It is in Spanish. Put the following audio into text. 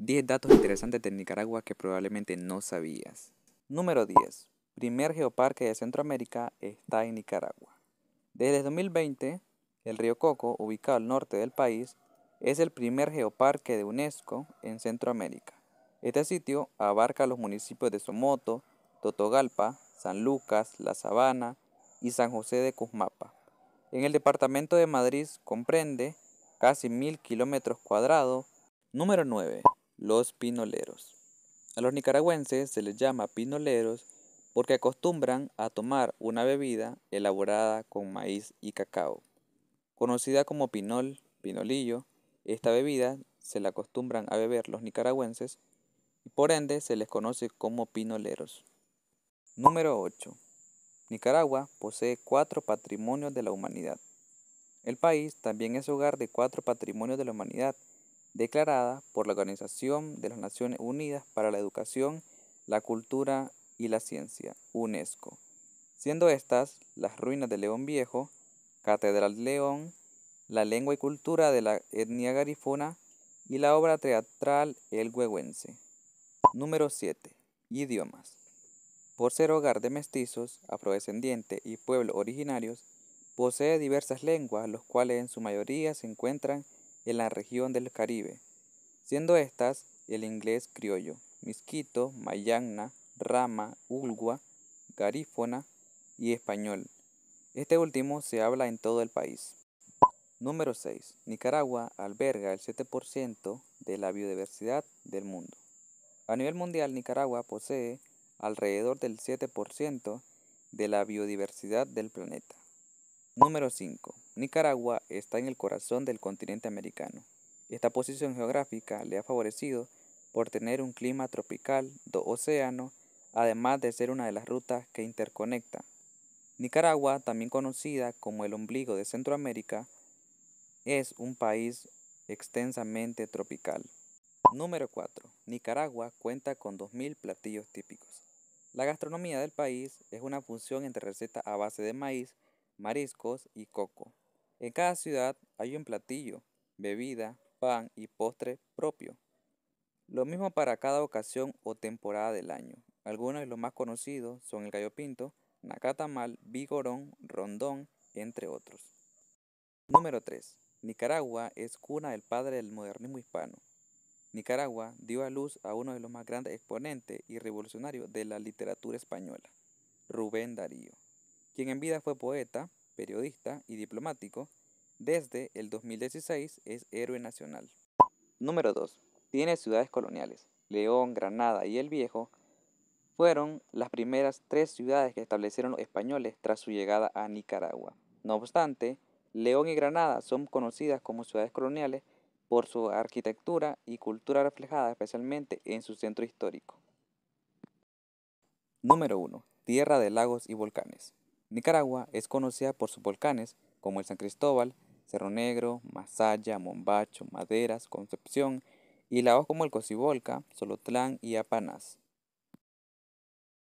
10 datos interesantes de Nicaragua que probablemente no sabías. Número 10. Primer geoparque de Centroamérica está en Nicaragua. Desde 2020, el río Coco, ubicado al norte del país, es el primer geoparque de UNESCO en Centroamérica. Este sitio abarca los municipios de Somoto, Totogalpa, San Lucas, La Sabana y San José de Cuzmapa. En el departamento de Madrid comprende casi mil kilómetros cuadrados. Número 9. Los pinoleros. A los nicaragüenses se les llama pinoleros porque acostumbran a tomar una bebida elaborada con maíz y cacao. Conocida como pinol, pinolillo, esta bebida se la acostumbran a beber los nicaragüenses y por ende se les conoce como pinoleros. Número 8. Nicaragua posee cuatro patrimonios de la humanidad. El país también es hogar de cuatro patrimonios de la humanidad declarada por la Organización de las Naciones Unidas para la Educación, la Cultura y la Ciencia, UNESCO, siendo estas las ruinas de León Viejo, Catedral León, la lengua y cultura de la etnia garifuna y la obra teatral El Huehuense. Número 7. Idiomas. Por ser hogar de mestizos, afrodescendientes y pueblos originarios, posee diversas lenguas, los cuales en su mayoría se encuentran en la región del Caribe, siendo estas el inglés criollo, misquito, mayagna, rama, ulgua, garífona y español. Este último se habla en todo el país. Número 6. Nicaragua alberga el 7% de la biodiversidad del mundo. A nivel mundial, Nicaragua posee alrededor del 7% de la biodiversidad del planeta. Número 5. Nicaragua está en el corazón del continente americano. Esta posición geográfica le ha favorecido por tener un clima tropical do océano, además de ser una de las rutas que interconecta. Nicaragua, también conocida como el ombligo de Centroamérica, es un país extensamente tropical. Número 4. Nicaragua cuenta con 2.000 platillos típicos. La gastronomía del país es una función entre recetas a base de maíz mariscos y coco. En cada ciudad hay un platillo, bebida, pan y postre propio. Lo mismo para cada ocasión o temporada del año. Algunos de los más conocidos son el gallo pinto, nacatamal, vigorón, rondón, entre otros. Número 3. Nicaragua es cuna del padre del modernismo hispano. Nicaragua dio a luz a uno de los más grandes exponentes y revolucionarios de la literatura española, Rubén Darío quien en vida fue poeta, periodista y diplomático, desde el 2016 es héroe nacional. Número 2. Tiene ciudades coloniales. León, Granada y El Viejo fueron las primeras tres ciudades que establecieron los españoles tras su llegada a Nicaragua. No obstante, León y Granada son conocidas como ciudades coloniales por su arquitectura y cultura reflejada especialmente en su centro histórico. Número 1. Tierra de lagos y volcanes. Nicaragua es conocida por sus volcanes, como el San Cristóbal, Cerro Negro, Masaya, Mombacho, Maderas, Concepción, y lagos como el Cocibolca, Solotlán y Apanás.